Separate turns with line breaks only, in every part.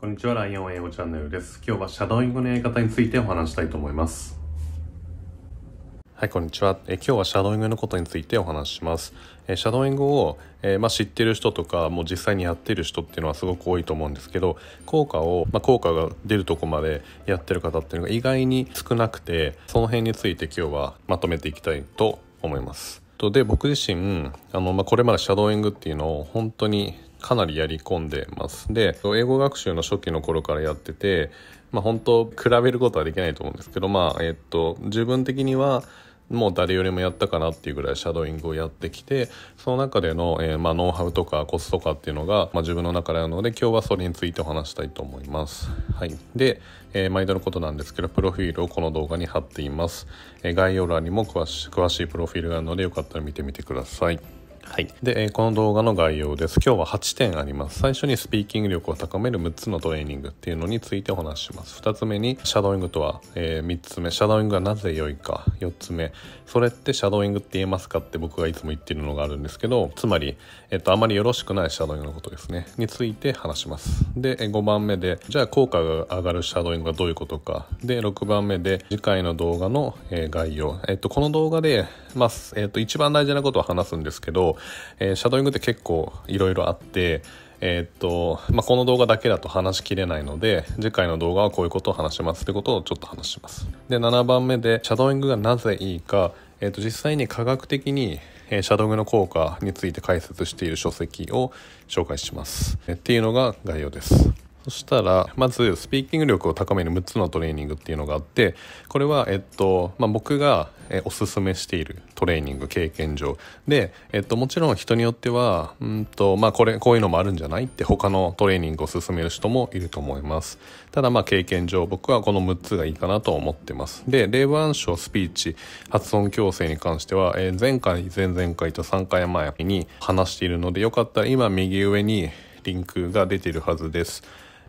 こんにちは、ライオン英語チャンネルです。今日はシャドーイングのやり方についてお話したいと思います。はい、こんにちは。え今日はシャドーイングのことについてお話しします。えシャドーイングを、えま知ってる人とか、もう実際にやってる人っていうのはすごく多いと思うんですけど、効果を、ま効果が出るとこまでやってる方っていうのが意外に少なくて、その辺について今日はまとめていきたいと思います。で僕自身あの、まあ、これまでシャドーイングっていうのを本当にかなりやり込んでます。で、英語学習の初期の頃からやってて、まあ本当比べることはできないと思うんですけど、まあえっと、自分的にはもう誰よりもやったかなっていうぐらいシャドーイングをやってきて、その中での、えー、まあノウハウとかコツとかっていうのが、まあ自分の中であるので、今日はそれについてお話したいと思います。はい。で、えー、毎度のことなんですけど、プロフィールをこの動画に貼っています。えー、概要欄にも詳し詳しいプロフィールがあるので、よかったら見てみてください。はい。で、えこの動画の概要です。今日は8点あります。最初にスピーキング力を高める6つのトレーニングっていうのについてお話します。2つ目に、シャドウイングとは、えー、3つ目、シャドウイングがなぜ良いか。4つ目、それってシャドウイングって言えますかって僕がいつも言ってるのがあるんですけど、つまり、えっ、と、あまりよろしくないシャドウイングのことですね。について話します。で、5番目で、じゃあ効果が上がるシャドウイングはどういうことか。で、6番目で、次回の動画の、え概要。えっ、と、この動画で、まあ、えっ、と、一番大事なことを話すんですけど、えー、シャドウイングって結構いろいろあって、えー、っと、まあ、この動画だけだと話しきれないので、次回の動画はこういうことを話しますってことをちょっと話します。で、7番目で、シャドウイングがなぜいいか、えー、っと、実際に科学的に、えシャドウイングの効果について解説している書籍を紹介します。えっていうのが概要です。そしたらまずスピーキング力を高める6つのトレーニングっていうのがあってこれは、えっとまあ、僕がおすすめしているトレーニング経験上で、えっと、もちろん人によってはうんと、まあ、これこういうのもあるんじゃないって他のトレーニングを勧める人もいると思いますただまあ経験上僕はこの6つがいいかなと思ってますで例文章スピーチ発音矯正に関しては、えー、前回前々回と3回前に話しているのでよかったら今右上にリンクが出ているはずです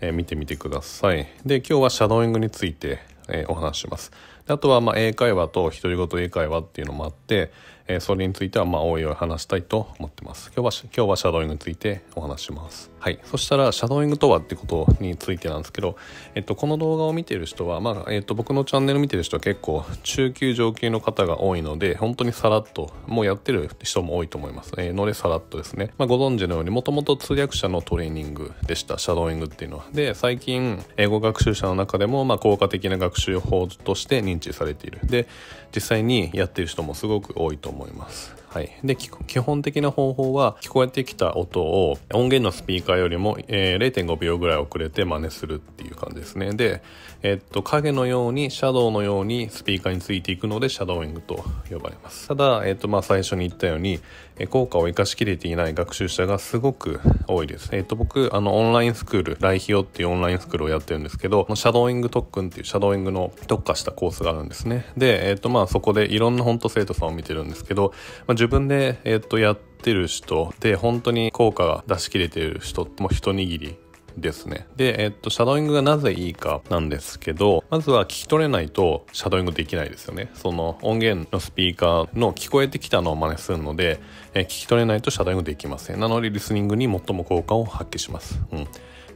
え見てみてください。で、今日はシャドーイングについて、えお話します。あとはま英会話と独り言英会話っていうのもあって、えそれについてはまおいおい話したいと思ってます。今日は、今日はシャドーイングについてお話します。はい。そしたら、シャドーイングとはってことについてなんですけど、えっと、この動画を見てる人は、まあ、えっと、僕のチャンネル見てる人は結構中級上級の方が多いので、本当にさらっと、もうやってる人も多いと思います。えー、のれさらっとですね。まあ、ご存知のように、もともと通訳者のトレーニングでした、シャドーイングっていうのは。で、最近、英語学習者の中でも、まあ、効果的な学習法として認認知されているで実際にやってる人もすごく多いと思いますはい。で、基本的な方法は、聞こえてきた音を音源のスピーカーよりも、えー、0.5秒ぐらい遅れて真似するっていう感じですね。で、えー、っと、影のように、シャドウのようにスピーカーについていくので、シャドウイングと呼ばれます。ただ、えー、っと、まあ、最初に言ったように、え効果を生かしきれていない学習者がすごく多いです。えっと、僕、あの、オンラインスクール、ライヒオっていうオンラインスクールをやってるんですけど、シャドウイング特訓っていうシャドウイングの特化したコースがあるんですね。で、えっと、まあ、そこでいろんな本当生徒さんを見てるんですけど、まあ自分で、えっと、やってる人で、本当に効果が出し切れてる人も一握りですね。で、えっと、シャドーイングがなぜいいかなんですけど、まずは聞き取れないとシャドーイングできないですよね。その音源のスピーカーの聞こえてきたのを真似するので、え聞き取れないとシャドーイングできません。なので、リスニングに最も効果を発揮します。うん。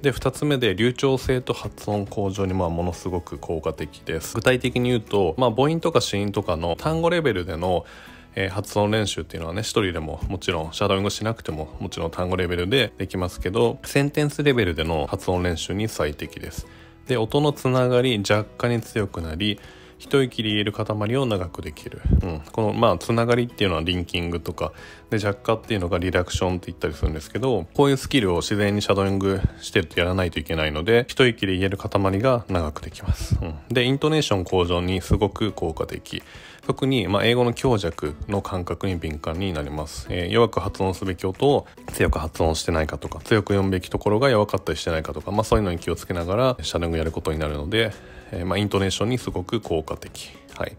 で2つ目で流暢性と発音向上にまあものすごく効果的です具体的に言うと、まあ、母音とか子音とかの単語レベルでのえー、発音練習っていうのはね一人でももちろんシャドウイングしなくてももちろん単語レベルでできますけどセンテンスレベルでの発音練習に最適です。で音のつながり弱化に強くなり一息で言える塊を長くできる、うん、このまあつながりっていうのはリンキングとかで弱化っていうのがリダクションって言ったりするんですけどこういうスキルを自然にシャドーイングしてるとやらないといけないので一息で言える塊が長くできます、うん、でイントネーション向上にすごく効果的特に、まあ、英語の強弱の感覚に敏感になります、えー、弱く発音すべき音を強く発音してないかとか強く読むべきところが弱かったりしてないかとか、まあ、そういうのに気をつけながらシャドウイングやることになるのでえー、まあ、イントネーションにすごく効果的。はい、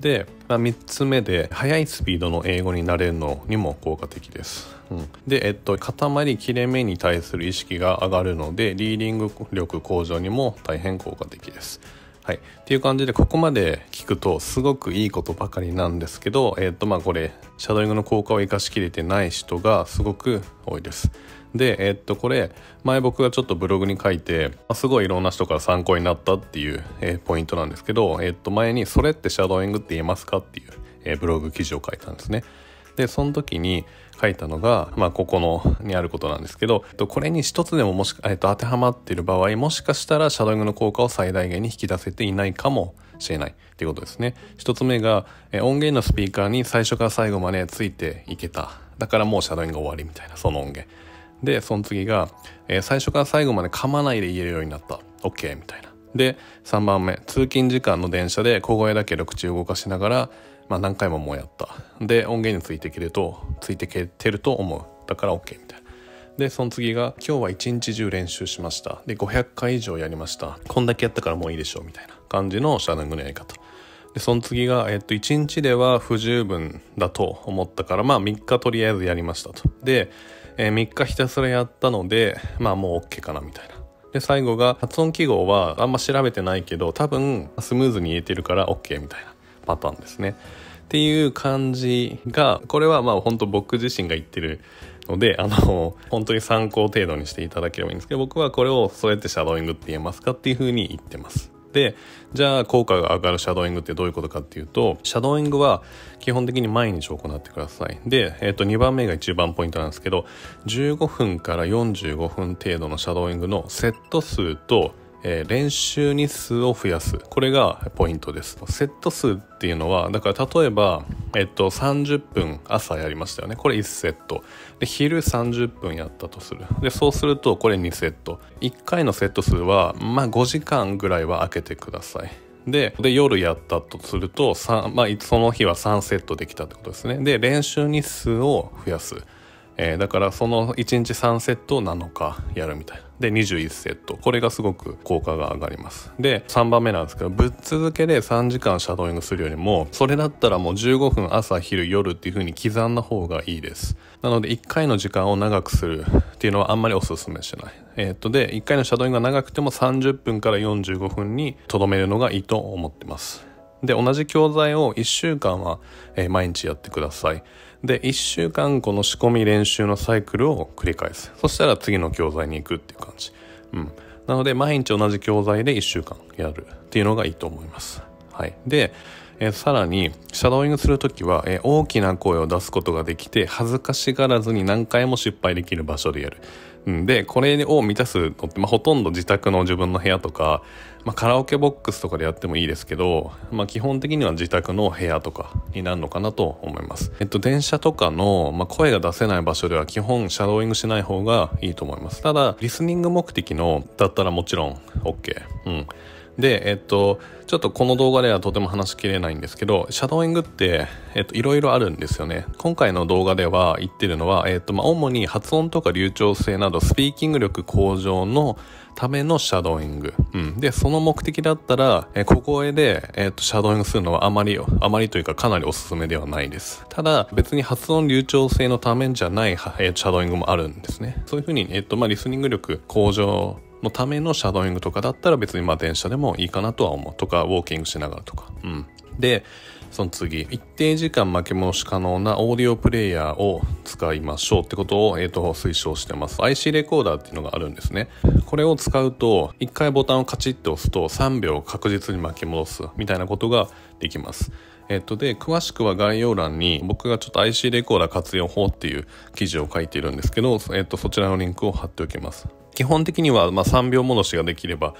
で、まあ、3つ目で速いスピードの英語になれるのにも効果的です。うん、で、えっと、固切れ目に対する意識が上がるのでリーディング力向上にも大変効果的です。はい、っていう感じでここまで聞くとすごくいいことばかりなんですけど、えっとまあ、これシャドウイングの効果を生かしきれてない人がすごく多いです。で、えー、っと、これ、前僕がちょっとブログに書いて、まあ、すごいいろんな人から参考になったっていう、えー、ポイントなんですけど、えー、っと、前に、それってシャドーイングって言えますかっていう、えブログ記事を書いたんですね。で、その時に書いたのが、まあ、ここの、にあることなんですけど、えっと、これに一つでももし、えっと、当てはまっている場合、もしかしたらシャドーイングの効果を最大限に引き出せていないかもしれないっていうことですね。一つ目が、え音源のスピーカーに最初から最後までついていけた。だからもうシャドーイング終わりみたいな、その音源。でその次が、えー、最初から最後まで噛まないで言えるようになった OK みたいなで3番目通勤時間の電車で小声だけど口を動かしながら、まあ、何回ももうやったで音源についてけるとついてけてると思うだから OK みたいなでその次が「今日は一日中練習しました」で500回以上やりましたこんだけやったからもういいでしょうみたいな感じのシャナングのやり方でその次が、えっと、1日では不十分だと思ったからまあ3日とりあえずやりましたとでえー、3日ひたすらやったので、まあもう OK かなみたいな。で、最後が発音記号はあんま調べてないけど、多分スムーズに言えてるから OK みたいなパターンですね。っていう感じが、これはまあ本当僕自身が言ってるので、あの、本当に参考程度にしていただければいいんですけど、僕はこれをそうやってシャドーイングって言えますかっていうふうに言ってます。ってじゃあ効果が上がるシャドーイングってどういうことかっていうとシャドーイングは基本的に毎日行ってくださいで、えー、と2番目が一番ポイントなんですけど15分から45分程度のシャドーイングのセット数とえー、練習日数を増やすこれがポイントですセット数っていうのはだから例えば、えっと、30分朝やりましたよねこれ1セットで昼30分やったとするでそうするとこれ2セット1回のセット数はまあ5時間ぐらいは空けてくださいで夜やったとすると、まあ、その日は3セットできたってことですねで練習日数を増やすえー、だからその1日3セットを7日やるみたいな。で、21セット。これがすごく効果が上がります。で、3番目なんですけど、ぶっ続けで3時間シャドーイングするよりも、それだったらもう15分朝、昼、夜っていう風に刻んだ方がいいです。なので、1回の時間を長くするっていうのはあんまりおすすめしない。えー、っと、で、1回のシャドーイングが長くても30分から45分にとどめるのがいいと思ってます。で、同じ教材を1週間は、えー、毎日やってください。で、1週間この仕込み練習のサイクルを繰り返す。そしたら次の教材に行くっていう感じ。うん。なので、毎日同じ教材で1週間やるっていうのがいいと思います。はい。で、えー、さらに、シャドーイングするときは、えー、大きな声を出すことができて、恥ずかしがらずに何回も失敗できる場所でやる。でこれを満たすのって、まあ、ほとんど自宅の自分の部屋とか、まあ、カラオケボックスとかでやってもいいですけど、まあ、基本的には自宅の部屋とかになるのかなと思います、えっと、電車とかの、まあ、声が出せない場所では基本シャドーイングしない方がいいと思いますただリスニング目的のだったらもちろん OK うんで、えっと、ちょっとこの動画ではとても話しきれないんですけど、シャドーイングって、えっと、いろいろあるんですよね。今回の動画では言ってるのは、えっと、まあ、主に発音とか流暢性など、スピーキング力向上の、ためのシャドーイング。うん。で、その目的だったら、えここへで、えっ、ー、と、シャドーイングするのはあまり、あまりというかかなりおすすめではないです。ただ、別に発音流暢性のためじゃない、えー、シャドーイングもあるんですね。そういうふうに、えっ、ー、と、まあ、リスニング力向上のためのシャドーイングとかだったら別にまあ電車でもいいかなとは思うとか、ウォーキングしながらとか。うん。で、その次、一定時間巻き戻し可能なオーディオプレイヤーを使いましょうってことを、えっ、ー、と、推奨してます。IC レコーダーっていうのがあるんですね。これを使うと、一回ボタンをカチッと押すと3秒確実に巻き戻すみたいなことができます。えっとで、詳しくは概要欄に僕がちょっと IC レコーダー活用法っていう記事を書いているんですけど、えっと、そちらのリンクを貼っておきます。基本的にはま3秒戻しができれば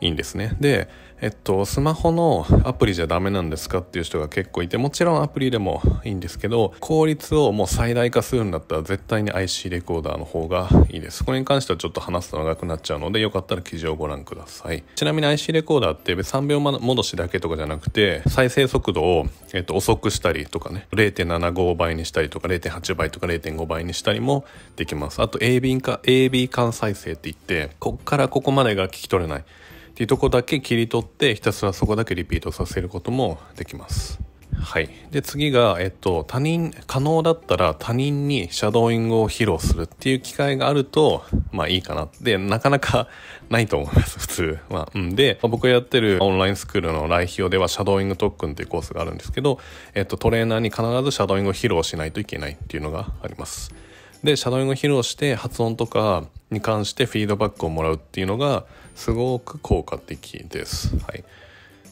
いいんですね。で、えっと、スマホのアプリじゃダメなんですかっていう人が結構いて、もちろんアプリでもいいんですけど、効率をもう最大化するんだったら絶対に IC レコーダーの方がいいです。これに関してはちょっと話すと長くなっちゃうので、よかったら記事をご覧ください。ちなみに IC レコーダーって3秒戻しだけとかじゃなくて、再生速度を、えっと、遅くしたりとかね、0.75倍にしたりとか、0.8倍とか0.5倍にしたりもできます。あと AB 間、AB 間再生って言って、こっからここまでが聞き取れない。っていうとこだけ切り取ってひたすらそこだけリピートさせることもできます。はい、で次が、えっと、他人可能だったら他人にシャドーイングを披露するっていう機会があるとまあいいかなでなかなかないと思います普通まあ、うん、で、まあ、僕やってるオンラインスクールの来費用ではシャドーイング特訓っていうコースがあるんですけど、えっと、トレーナーに必ずシャドーイングを披露しないといけないっていうのがありますでシャドウイング披露して発音とかに関してフィードバックをもらうっていうのがすごく効果的です。はい、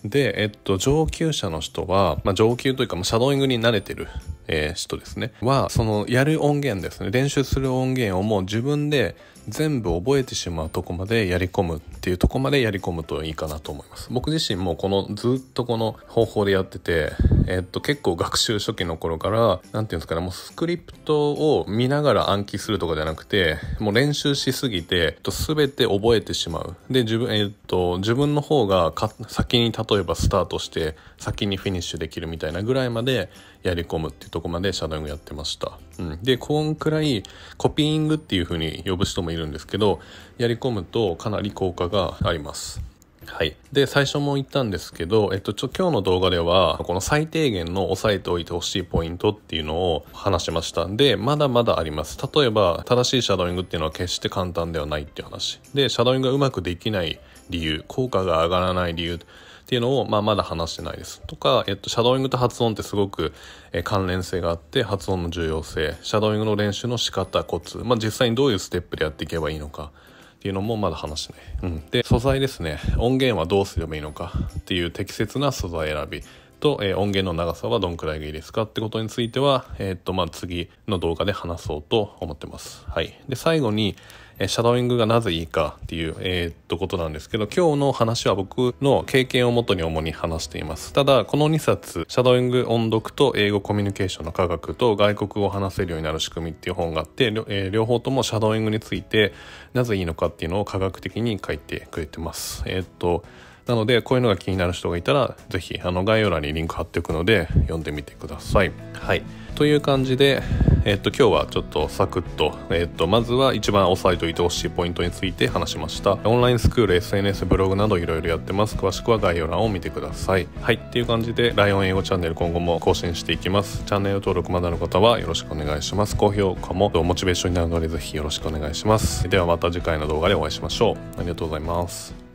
で、えっと、上級者の人は、まあ、上級というか、もうシャドーイングに慣れてる、えー、人ですねはそのやる音源ですね練習する音源をもう自分で全部覚えてしまうとこまでやり込むっていうとこまでやり込むといいかなと思います僕自身もこのずっとこの方法でやっててえー、っと結構学習初期の頃から何て言うんですかねもうスクリプトを見ながら暗記するとかじゃなくてもう練習しすぎて、えっと、て覚えてしまうで自分えー、っと自分の方が先に例えばスタートして先にフィニッシュできるみたいなぐらいまでやり込むっていうとこまでシャドウングやってましたうん、でこんくらいコピーイングっていうふうに呼ぶ人もいるんですけどやり込むとかなり効果があります。はい。で、最初も言ったんですけど、えっと、ちょ、今日の動画では、この最低限の押さえておいてほしいポイントっていうのを話しました。で、まだまだあります。例えば、正しいシャドウイングっていうのは決して簡単ではないっていう話。で、シャドウイングがうまくできない理由、効果が上がらない理由、っていうのを、まあ、まだ話してないです。とか、えっと、シャドーイングと発音ってすごく、え関連性があって、発音の重要性、シャドーイングの練習の仕方、コツ、まあ、実際にどういうステップでやっていけばいいのか、っていうのもまだ話してない。うん。で、素材ですね。音源はどうすればいいのかっていう適切な素材選び。と、えー、音源の長さはどんくらいがいいですかってことについては、えー、っと、まあ、次の動画で話そうと思ってます。はい。で、最後に、えシャドーイングがなぜいいかっていう、えー、っとことなんですけど、今日の話は僕の経験をもとに主に話しています。ただ、この2冊、シャドーイング音読と英語コミュニケーションの科学と外国語を話せるようになる仕組みっていう本があって、えー、両方ともシャドーイングについてなぜいいのかっていうのを科学的に書いてくれてます。えー、っと、なのでこういうのが気になる人がいたら是非概要欄にリンク貼っておくので読んでみてください。はい、という感じでえっと、今日はちょっとサクッと、えっと、まずは一番押さえておいてほしいポイントについて話しました。オンラインスクール、SNS、ブログなどいろいろやってます。詳しくは概要欄を見てください。はい、っていう感じで、ライオン英語チャンネル今後も更新していきます。チャンネル登録まだの方はよろしくお願いします。高評価もモチベーションになるのでぜひよろしくお願いします。ではまた次回の動画でお会いしましょう。ありがとうございます。